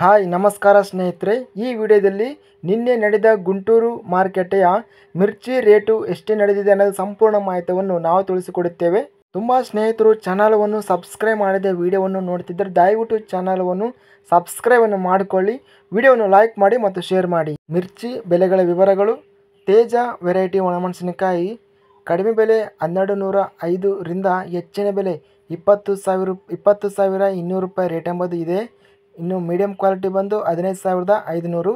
hi ನಮಸ್ಕಾರ ಸ್ನೇಹಿತರೆ ಈ ವಿಡಿಯೋದಲ್ಲಿ ನಿನ್ನೆ ನಡೆದ ಗುಂಟೂರು ಮಾರುಕಟ್ಟೆಯ ಮಿರ್ಚಿ ರೇಟು ಎಷ್ಟೇ ನಡೆದಿದೆ ಅನ್ನೋದು ಸಂಪೂರ್ಣ ಮಾಹಿತಿಯನ್ನು ನಾವು ತಿಳಿಸಿಕೊಡುತ್ತೇವೆ ತುಂಬ ಸ್ನೇಹಿತರು ಚಾನಲವನ್ನು ಸಬ್ಸ್ಕ್ರೈಬ್ ಮಾಡದೆ ವಿಡಿಯೋವನ್ನು ನೋಡ್ತಿದ್ದರೆ ದಯವಿಟ್ಟು ಚಾನಲವನ್ನು ಸಬ್ಸ್ಕ್ರೈಬನ್ನು ಮಾಡಿಕೊಳ್ಳಿ ವಿಡಿಯೋವನ್ನು ಲೈಕ್ ಮಾಡಿ ಮತ್ತು ಶೇರ್ ಮಾಡಿ ಮಿರ್ಚಿ ಬೆಲೆಗಳ ವಿವರಗಳು ತೇಜ ವೆರೈಟಿ ಒಣಮೆಣಸಿನಕಾಯಿ ಕಡಿಮೆ ಬೆಲೆ ಹನ್ನೆರಡು ನೂರ ಐದರಿಂದ ರಿಂದ ಹೆಚ್ಚಿನ ಬೆಲೆ ಇಪ್ಪತ್ತು ಸಾವಿರ ಇಪ್ಪತ್ತು ಸಾವಿರ ಇನ್ನೂರು ರೂಪಾಯಿ ರೇಟ್ ಎಂಬುದು ಇದೆ ಇನ್ನು ಮೀಡಿಯಂ ಕ್ವಾಲಿಟಿ ಬಂದು ಹದಿನೈದು ಸಾವಿರದ ಐದುನೂರು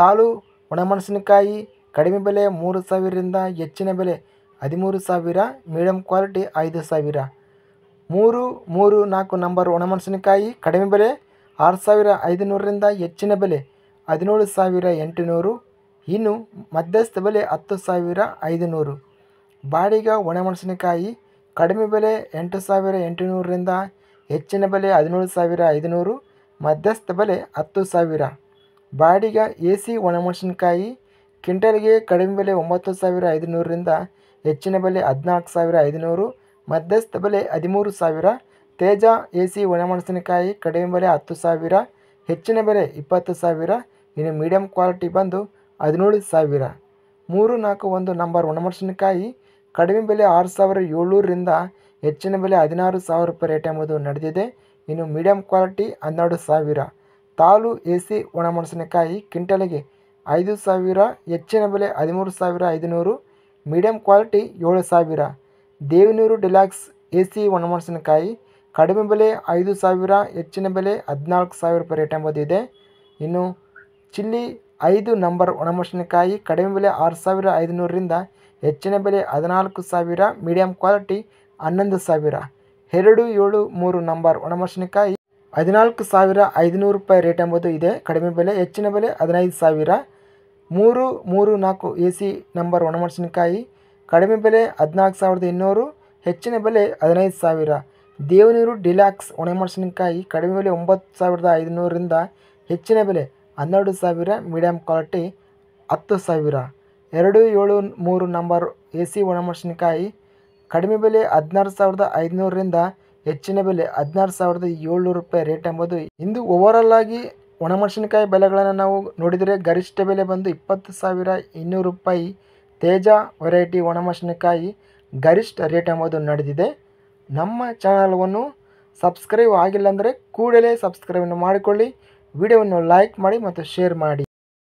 ತಾಳು ಒಣಮೆಣಸಿನಕಾಯಿ ಕಡಿಮೆ ಬೆಲೆ ಮೂರು ಸಾವಿರದಿಂದ ಹೆಚ್ಚಿನ ಬೆಲೆ ಹದಿಮೂರು ಸಾವಿರ ಮೀಡಿಯಂ ಕ್ವಾಲಿಟಿ ಐದು ಸಾವಿರ ಮೂರು ಮೂರು ನಾಲ್ಕು ನಂಬರ್ ಒಣಮೆಣಸಿನಕಾಯಿ ಕಡಿಮೆ ಬೆಲೆ ಆರು ಸಾವಿರ ಐದುನೂರರಿಂದ ಹೆಚ್ಚಿನ ಬೆಲೆ ಹದಿನೇಳು ಸಾವಿರ ಎಂಟುನೂರು ಇನ್ನು ಮಧ್ಯಸ್ಥ ಬೆಲೆ ಹತ್ತು ಸಾವಿರ ಐದುನೂರು ಬಾಡಿಗ ಒಣಮೆಣಸಿನಕಾಯಿ ಕಡಿಮೆ ಬೆಲೆ ಎಂಟು ಸಾವಿರ ಎಂಟುನೂರರಿಂದ ಹೆಚ್ಚಿನ ಬೆಲೆ ಹದಿನೇಳು ಸಾವಿರ ಐದುನೂರು ಮಧ್ಯಸ್ಥ ಬೆಲೆ ಹತ್ತು ಸಾವಿರ ಬಾಡಿಗ ಎ ಸಿ ಒಣಮೆಣಸಿನಕಾಯಿ ಕ್ವಿಂಟಲ್ಗೆ ಕಡಿಮೆ ಬೆಲೆ ಒಂಬತ್ತು ಸಾವಿರ ಐದುನೂರರಿಂದ ಹೆಚ್ಚಿನ ಬೆಲೆ ಹದಿನಾಲ್ಕು ಸಾವಿರ ಐದುನೂರು ಮಧ್ಯಸ್ಥ ಬೆಲೆ ಹದಿಮೂರು ಸಾವಿರ ತೇಜ ಎ ಸಿ ಒಣಮೆಣಸಿನಕಾಯಿ ಕಡಿಮೆ ಬೆಲೆ ಹತ್ತು ಸಾವಿರ ಹೆಚ್ಚಿನ ಬೆಲೆ ಇಪ್ಪತ್ತು ಸಾವಿರ ಇನ್ನು ಮೀಡಿಯಮ್ ಕ್ವಾಲಿಟಿ ಬಂದು ಹದಿನೇಳು ಸಾವಿರ ಮೂರು ನಾಲ್ಕು ಒಂದು ನಂಬರ್ ಒಣಮೆಣಸಿನಕಾಯಿ ಕಡಿಮೆ ಬೆಲೆ ಆರು ಸಾವಿರ ಏಳ್ನೂರರಿಂದ ಹೆಚ್ಚಿನ ಬೆಲೆ ಹದಿನಾರು ಸಾವಿರ ರೂಪಾಯಿ ರೇಟ್ ಎಂಬುದು ನಡೆದಿದೆ ಇನ್ನು ಮೀಡಿಯಂ ಕ್ವಾಲಿಟಿ ಹನ್ನೆರಡು ಸಾವಿರ ತಾಲು ಎ ಸಿ ಒಣಮೆಣಸಿನಕಾಯಿ ಕ್ವಿಂಟಲಿಗೆ ಐದು ಸಾವಿರ ಹೆಚ್ಚಿನ ಬೆಲೆ ಹದಿಮೂರು ಸಾವಿರ ಐದುನೂರು ಮೀಡಿಯಂ ಕ್ವಾಲಿಟಿ ಏಳು ಸಾವಿರ ದೇವನೂರು ಡಿಲ್ಯಾಕ್ಸ್ ಎ ಸಿ ಒಣಮೆಣಸಿನಕಾಯಿ ಕಡಿಮೆ ಬೆಲೆ ಐದು ಸಾವಿರ ಹೆಚ್ಚಿನ ಬೆಲೆ ಹದಿನಾಲ್ಕು ಸಾವಿರ ರೂಪಾಯಿ ರೇಟ್ ಎಂಬುದಿದೆ ಇನ್ನು ಚಿಲ್ಲಿ ಐದು ನಂಬರ್ ಒಣಮೆಣಸಿನಕಾಯಿ ಕಡಿಮೆ ಬೆಲೆ ಆರು ಸಾವಿರ ಐದುನೂರರಿಂದ ಹೆಚ್ಚಿನ ಬೆಲೆ ಹದಿನಾಲ್ಕು ಸಾವಿರ ಮೀಡಿಯಂ ಕ್ವಾಲಿಟಿ ಹನ್ನೊಂದು ಸಾವಿರ ಎರಡು ಏಳು ಮೂರು ನಂಬರ್ ಒಣಮೆಣಸಿನಕಾಯಿ ಹದಿನಾಲ್ಕು ಸಾವಿರ ಐದುನೂರು ರೂಪಾಯಿ ರೇಟ್ ಎಂಬುದು ಇದೆ ಕಡಿಮೆ ಬೆಲೆ ಹೆಚ್ಚಿನ ಬೆಲೆ ಹದಿನೈದು ಸಾವಿರ ಮೂರು ಮೂರು ನಾಲ್ಕು ಎ ಸಿ ನಂಬರ್ ಒಣಮೆಣಸಿನಕಾಯಿ ಕಡಿಮೆ ಬೆಲೆ ಹದಿನಾಲ್ಕು ಸಾವಿರದ ಇನ್ನೂರು ಹೆಚ್ಚಿನ ಬೆಲೆ ಹದಿನೈದು ಸಾವಿರ ದೇವನೀರು ಡಿಲ್ಯಾಕ್ಸ್ ಒಣಮೆಣಸಿನಕಾಯಿ ಕಡಿಮೆ ಬೆಲೆ ಒಂಬತ್ತು ಸಾವಿರದ ಐದುನೂರರಿಂದ ಹೆಚ್ಚಿನ ಬೆಲೆ ಹನ್ನೆರಡು ಸಾವಿರ ಮೀಡಿಯಂ ಕ್ವಾಲಿಟಿ ಹತ್ತು ಸಾವಿರ ಎರಡು ಏಳು ಮೂರು ನಂಬರ್ ಎ ಸಿ ಒಣಮೆಣಸಿನಕಾಯಿ ಕಡಿಮೆ ಬೆಲೆ ಹದಿನಾರು ಸಾವಿರದ ಐದುನೂರರಿಂದ ಹೆಚ್ಚಿನ ಬೆಲೆ ಹದಿನಾರು ಸಾವಿರದ ಏಳ್ನೂರು ರೂಪಾಯಿ ರೇಟ್ ಎಂಬುದು ಇಂದು ಓವರಾಲ್ ಆಗಿ ಒಣಮೆಣಸಿನಕಾಯಿ ಬೆಲೆಗಳನ್ನು ನಾವು ನೋಡಿದರೆ ಗರಿಷ್ಠ ಬೆಲೆ ಬಂದು ಇಪ್ಪತ್ತು ಸಾವಿರ ಇನ್ನೂರು ರೂಪಾಯಿ ತೇಜ ವೆರೈಟಿ ಒಣಮೆಣಸಿನಕಾಯಿ ಗರಿಷ್ಠ ರೇಟ್ ಎಂಬುದು ನಡೆದಿದೆ ನಮ್ಮ ಚಾನಲ್ವನ್ನು ಸಬ್ಸ್ಕ್ರೈಬ್ ಆಗಿಲ್ಲ ಅಂದರೆ ಕೂಡಲೇ ಸಬ್ಸ್ಕ್ರೈಬನ್ನು ಮಾಡಿಕೊಳ್ಳಿ ವಿಡಿಯೋವನ್ನು ಲೈಕ್ ಮಾಡಿ ಮತ್ತು ಶೇರ್ ಮಾಡಿ